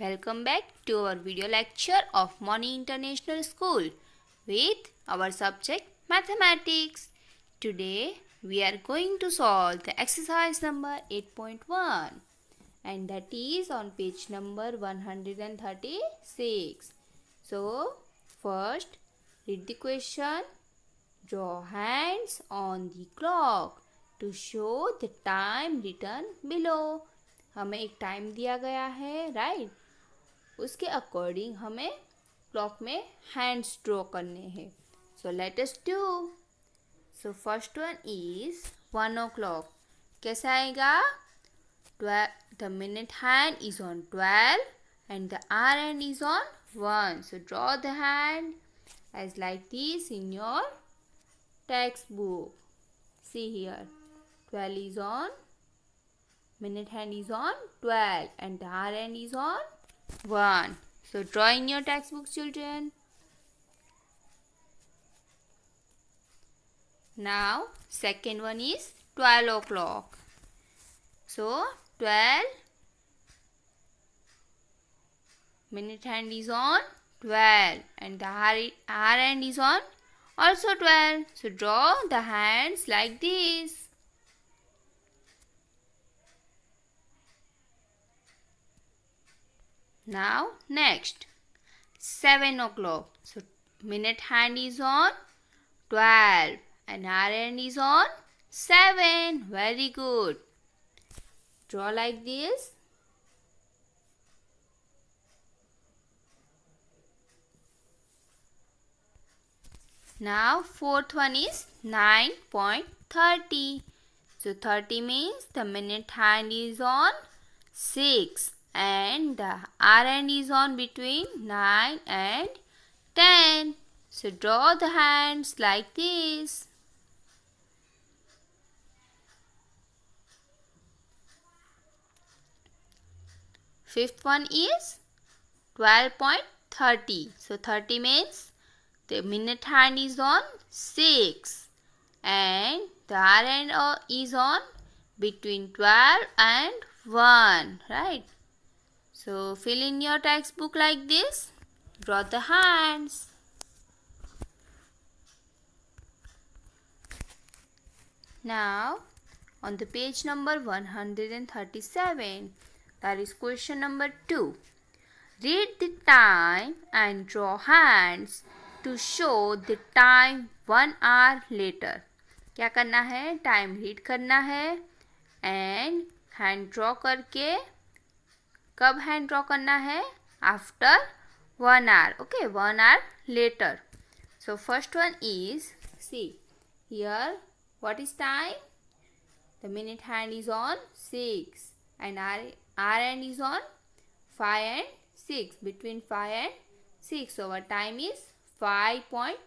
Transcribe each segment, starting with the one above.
Welcome back to our video lecture of Moni International School with our subject Mathematics. Today we are going to solve the exercise number 8.1 and that is on page number 136. So first read the question. Draw hands on the clock to show the time written below. हमें एक time दिया गया है right right? उसके according हमें clock में hands draw करने हैं so latest two so first one is one o'clock कैसा आएगा the minute hand is on twelve and the hour hand is on one so draw the hand like this in your your book see here twelve is on minute hand is on twelve and the hour hand is on 1. So draw in your textbook children. Now second one is 12 o'clock. So 12 minute hand is on 12 and the hour hand is on also 12. So draw the hands like this. Now next 7 o'clock. So minute hand is on 12 and hour hand is on 7. Very good. Draw like this. Now fourth one is 9.30. So 30 means the minute hand is on 6 and the uh, and is on between 9 and 10. So draw the hands like this. Fifth one is 12.30. So 30 means the minute hand is on 6 and the RN is on between 12 and 1, right? So fill in your textbook like this. Draw the hands. Now on the page number 137 that is question number 2. Read the time and draw hands to show the time one hour later. क्या करना है time read करना है and hand draw करके कब hand draw करना है after one hour okay one hour later so first one is see here what is time the minute hand is on six and hour hour hand is on five and six between five and six our time is five point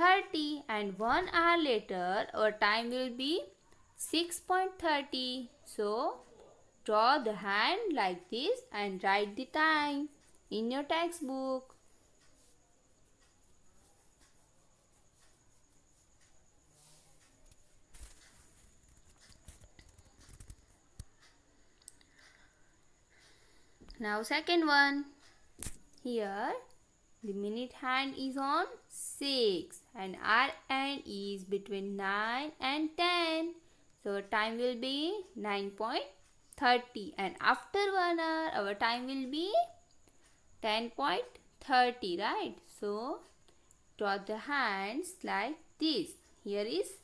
thirty and one hour later और time will be six point thirty so Draw the hand like this and write the time in your textbook. Now second one. Here the minute hand is on 6 and hour hand is between 9 and 10. So time will be 9.10. 30 and after 1 hour our time will be 10.30 right so draw the hands like this here is